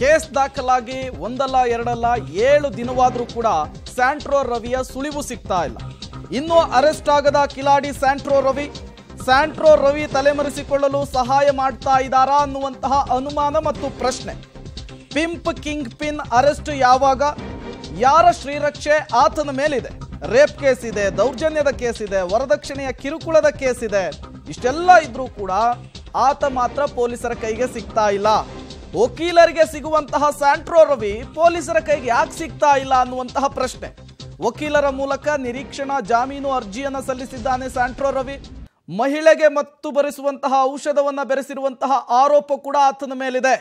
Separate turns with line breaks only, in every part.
case ದಾಖಲಾಗಿ ಒಂದಲ್ಲ ಎರಡಲ್ಲ ಏಳು ದಿನವಾದರೂ ಕೂಡ ಸ್ಯಾಂಟ್ರೋ ರವಿಯ ಸುಳಿವು ಸಿಗ್ತಾ ಇಲ್ಲ ಇನ್ನೂ ಅರೆಸ್ಟ್ ಆಗದ ಕಿಲಾಡಿ ಸ್ಯಾಂಟ್ರೋ ರವಿ ಸ್ಯಾಂಟ್ರೋ ರವಿ ತಲೆಮರೆಸಿಕೊಳ್ಳಲು ಸಹಾಯ ಮಾಡ್ತಾ ಇದ್ದಾರಾ ಅನ್ನುವಂತಹ ಅನುಮಾನ ಮತ್ತು ಪ್ರಶ್ನೆ ಪಿಂಪ್ ಕಿಂಗ್ ಪಿನ್ ಅರೆಸ್ಟ್ ಯಾವಾಗ ಯಾರ ಶ್ರೀರಕ್ಷೆ ಆತನ ಮೇಲಿದೆ ರೇಪ್ ಕೇಸ್ ಇದೆ ದೌರ್ಜನ್ಯದ ಕೇಸ್ ಇದೆ ವರದಕ್ಷಿಣೆಯ ಕಿರುಕುಳದ ಕೇಸ್ ಇದೆ ಇಷ್ಟೆಲ್ಲ ಇದ್ರೂ ಕೂಡ ಆತ ಮಾತ್ರ ಪೊಲೀಸರ ಕೈಗೆ ಸಿಗ್ತಾ ಇಲ್ಲ ವಕೀಲರಿಗೆ ಸಿಗುವಂತಹ ಸ್ಯಾಂಟ್ರೋ ರವಿ ಪೊಲೀಸರ ಕೈಗೆ ಯಾಕೆ ಸಿಗ್ತಾ ಇಲ್ಲ ಅನ್ನುವಂತಹ ಪ್ರಶ್ನೆ ವಕೀಲರ ಮೂಲಕ ನಿರೀಕ್ಷಣಾ ಜಾಮೀನು ಅರ್ಜಿಯನ್ನು ಸಲ್ಲಿಸಿದ್ದಾನೆ ಸ್ಯಾಂಟ್ರೋ ರವಿ ಮಹಿಳೆಗೆ ಮತ್ತು ಬರೆಸುವಂತಹ ಔಷಧವನ್ನು ಬೆರೆಸಿರುವಂತಹ ಆರೋಪ ಕೂಡ ಆತನ ಮೇಲಿದೆ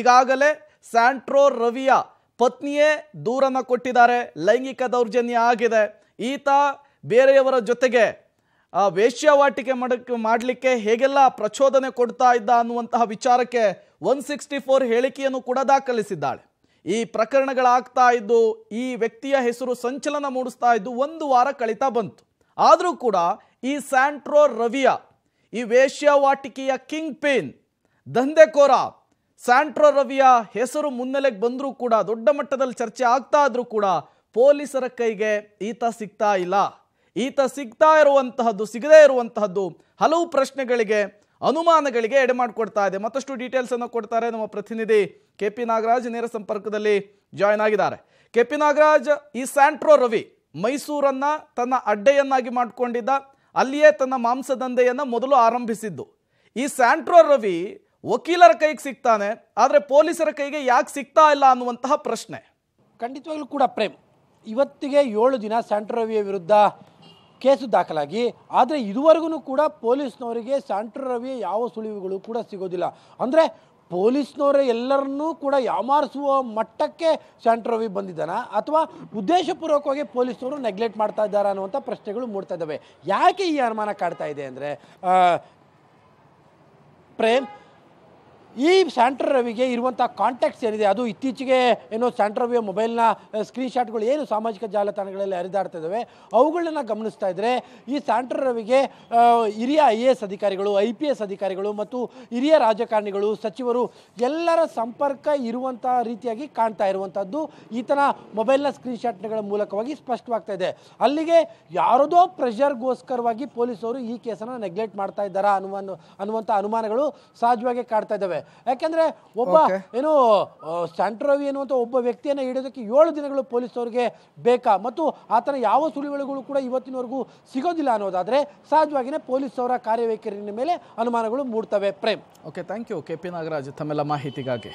ಈಗಾಗಲೇ ಸ್ಯಾಂಟ್ರೋ ರವಿಯ ಪತ್ನಿಯೇ ದೂರನ್ನು ಕೊಟ್ಟಿದ್ದಾರೆ ಲೈಂಗಿಕ ದೌರ್ಜನ್ಯ ಆಗಿದೆ ಈತ ಬೇರೆಯವರ ಜೊತೆಗೆ ಆ ವೇಶ್ಯವಾಟಿಕೆ ಮಾಡಕ್ಕೆ ಮಾಡಲಿಕ್ಕೆ ಹೇಗೆಲ್ಲ ಪ್ರಚೋದನೆ ಕೊಡ್ತಾ ಇದ್ದ ಅನ್ನುವಂತಹ ವಿಚಾರಕ್ಕೆ ಒನ್ ಸಿಕ್ಸ್ಟಿ ಫೋರ್ ಹೇಳಿಕೆಯನ್ನು ಕೂಡ ದಾಖಲಿಸಿದ್ದಾಳೆ ಈ ಪ್ರಕರಣಗಳಾಗ್ತಾ ಇದ್ದು ಈ ವ್ಯಕ್ತಿಯ ಹೆಸರು ಸಂಚಲನ ಮೂಡಿಸ್ತಾ ಇದ್ದು ಒಂದು ವಾರ ಕಳೀತಾ ಬಂತು ಆದರೂ ಕೂಡ ಈ ಸ್ಯಾಂಟ್ರೋ ರವಿಯ ಈ ವೇಶ್ಯಾವಾಟಿಕೆಯ ಕಿಂಗ್ ಪೇನ್ ದಂಧೆಕೋರ ಸ್ಯಾಂಟ್ರೋ ರವಿಯ ಹೆಸರು ಮುನ್ನೆಲೆಗೆ ಬಂದರೂ ಕೂಡ ದೊಡ್ಡ ಮಟ್ಟದಲ್ಲಿ ಚರ್ಚೆ ಆಗ್ತಾ ಇದ್ರೂ ಕೂಡ ಪೊಲೀಸರ ಕೈಗೆ ಈತ ಸಿಗ್ತಾ ಇಲ್ಲ ಈತ ಸಿಗ್ತಾ ಇರುವಂತಹದ್ದು ಸಿಗದೇ ಇರುವಂತಹದ್ದು ಹಲವು ಪ್ರಶ್ನೆಗಳಿಗೆ ಅನುಮಾನಗಳಿಗೆ ಎಡೆ ಮಾಡಿಕೊಡ್ತಾ ಇದೆ ಮತ್ತಷ್ಟು ಡೀಟೇಲ್ಸ್ ಅನ್ನು ಕೊಡ್ತಾರೆ ನಮ್ಮ ಪ್ರತಿನಿಧಿ ಕೆ ಪಿ ನಾಗರಾಜ್ ನೇರ ಸಂಪರ್ಕದಲ್ಲಿ ಜಾಯ್ನ್ ಆಗಿದ್ದಾರೆ ಕೆ ಪಿ ನಾಗರಾಜ್ ಈ ಸ್ಯಾಂಟ್ರೋ ರವಿ ಮೈಸೂರನ್ನ ತನ್ನ ಅಡ್ಡೆಯನ್ನಾಗಿ ಮಾಡಿಕೊಂಡಿದ್ದ ಅಲ್ಲಿಯೇ ತನ್ನ ಮಾಂಸ ಮೊದಲು ಆರಂಭಿಸಿದ್ದು ಈ ಸ್ಯಾಂಟ್ರೋ ರವಿ ವಕೀಲರ ಕೈಗೆ ಸಿಗ್ತಾನೆ ಆದರೆ ಪೊಲೀಸರ ಕೈಗೆ
ಯಾಕೆ ಸಿಗ್ತಾ ಇಲ್ಲ ಅನ್ನುವಂತಹ ಪ್ರಶ್ನೆ ಖಂಡಿತವಾಗ್ಲೂ ಕೂಡ ಪ್ರೇಮ್ ಇವತ್ತಿಗೆ ಏಳು ದಿನ ಸ್ಯಾಂಟ್ರೋ ರವಿಯ ವಿರುದ್ಧ ಕೇಸು ದಾಖಲಾಗಿ ಆದರೆ ಇದುವರೆಗೂ ಕೂಡ ಪೊಲೀಸ್ನವರಿಗೆ ಸ್ಯಾಂಟ್ರ ರವಿ ಯಾವ ಸುಳಿವುಗಳು ಕೂಡ ಸಿಗೋದಿಲ್ಲ ಅಂದರೆ ಪೊಲೀಸ್ನವರೇ ಎಲ್ಲರನ್ನೂ ಕೂಡ ಯಾಮಾರಿಸುವ ಮಟ್ಟಕ್ಕೆ ರವಿ ಬಂದಿದ್ದಾನಾ ಅಥವಾ ಉದ್ದೇಶಪೂರ್ವಕವಾಗಿ ಪೊಲೀಸ್ನವರು ನೆಗ್ಲೆಕ್ಟ್ ಮಾಡ್ತಾ ಇದ್ದಾರಾ ಅನ್ನುವಂಥ ಪ್ರಶ್ನೆಗಳು ಮೂಡ್ತಾ ಇದ್ದಾವೆ ಯಾಕೆ ಈ ಅನುಮಾನ ಕಾಡ್ತಾ ಇದೆ ಅಂದರೆ ಪ್ರೇಮ್ ಈ ಸ್ಯಾಂಟ್ರ್ ರವಿಗೆ ಇರುವಂಥ ಕಾಂಟ್ಯಾಕ್ಟ್ಸ್ ಏನಿದೆ ಅದು ಇತ್ತೀಚೆಗೆ ಏನೋ ಸ್ಯಾಂಟ್ರ್ ರವಿಯ ಮೊಬೈಲ್ನ ಸ್ಕ್ರೀನ್ಶಾಟ್ಗಳು ಏನು ಸಾಮಾಜಿಕ ಜಾಲತಾಣಗಳಲ್ಲಿ ಹರಿದಾಡ್ತಾ ಇದ್ದಾವೆ ಅವುಗಳನ್ನ ಗಮನಿಸ್ತಾ ಇದ್ದರೆ ಈ ಸ್ಯಾಂಟ್ರ್ ರವಿಗೆ ಹಿರಿಯ ಐ ಎ ಎಸ್ ಅಧಿಕಾರಿಗಳು ಐ ಪಿ ಎಸ್ ಅಧಿಕಾರಿಗಳು ಮತ್ತು ಹಿರಿಯ ರಾಜಕಾರಣಿಗಳು ಸಚಿವರು ಎಲ್ಲರ ಸಂಪರ್ಕ ಇರುವಂಥ ರೀತಿಯಾಗಿ ಕಾಣ್ತಾ ಇರುವಂಥದ್ದು ಈತನ ಮೊಬೈಲ್ನ ಸ್ಕ್ರೀನ್ಶಾಟ್ಗಳ ಮೂಲಕವಾಗಿ ಸ್ಪಷ್ಟವಾಗ್ತಾ ಇದೆ ಅಲ್ಲಿಗೆ ಯಾರದೋ ಪ್ರೆಷರ್ಗೋಸ್ಕರವಾಗಿ ಪೊಲೀಸರು ಈ ಕೇಸನ್ನು ನೆಗ್ಲೆಕ್ಟ್ ಮಾಡ್ತಾ ಇದ್ದಾರಾ ಅನ್ನುವ ಅನ್ನುವಂಥ ಅನುಮಾನಗಳು ಸಹಜವಾಗಿ ಕಾಡ್ತಾ ಇದ್ದಾವೆ ಯಾಕೆಂದ್ರೆ ಒಬ್ಬ ಏನು ಸ್ಯಾಂಟ್ರೋವಿ ಅನ್ನುವಂಥ ಒಬ್ಬ ವ್ಯಕ್ತಿಯನ್ನು ಹಿಡಿಯೋದಕ್ಕೆ ಏಳು ದಿನಗಳು ಪೊಲೀಸ್ ಅವ್ರಿಗೆ ಬೇಕಾ ಮತ್ತು ಆತನ ಯಾವ ಸುಳಿವಳಿಗಳು ಕೂಡ ಇವತ್ತಿನವರೆಗೂ ಸಿಗೋದಿಲ್ಲ ಅನ್ನೋದಾದ್ರೆ ಅನ್ನೋದಾದರೆ ಪೊಲೀಸ್ ಅವರ ಕಾರ್ಯವೈಖರಿನ ಮೇಲೆ ಅನುಮಾನಗಳು ಮೂಡ್ತವೆ Prem
okay thank you K P Nagaraj ತಮ್ಮೆಲ್ಲ ಮಾಹಿತಿಗಾಗಿ